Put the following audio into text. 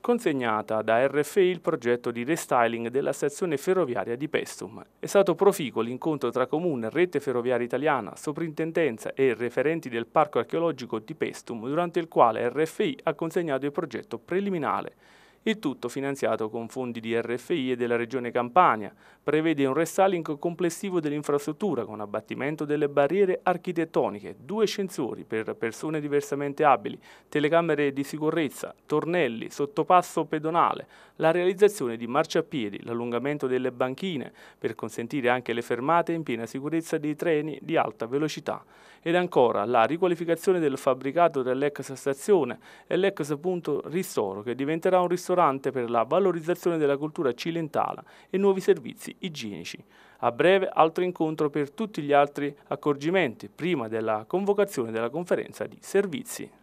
consegnata da RFI il progetto di restyling della stazione ferroviaria di Pestum. È stato proficuo l'incontro tra Comune, Rete Ferroviaria Italiana, Soprintendenza e referenti del Parco Archeologico di Pestum, durante il quale RFI ha consegnato il progetto preliminare il tutto finanziato con fondi di RFI e della Regione Campania. Prevede un restyling complessivo dell'infrastruttura con abbattimento delle barriere architettoniche, due ascensori per persone diversamente abili, telecamere di sicurezza, tornelli, sottopasso pedonale, la realizzazione di marciapiedi, l'allungamento delle banchine per consentire anche le fermate in piena sicurezza dei treni di alta velocità ed ancora la riqualificazione del fabbricato dell'ex stazione e l'ex punto ristoro che diventerà un ristoro ristorante per la valorizzazione della cultura cilentana e nuovi servizi igienici. A breve altro incontro per tutti gli altri accorgimenti prima della convocazione della conferenza di servizi.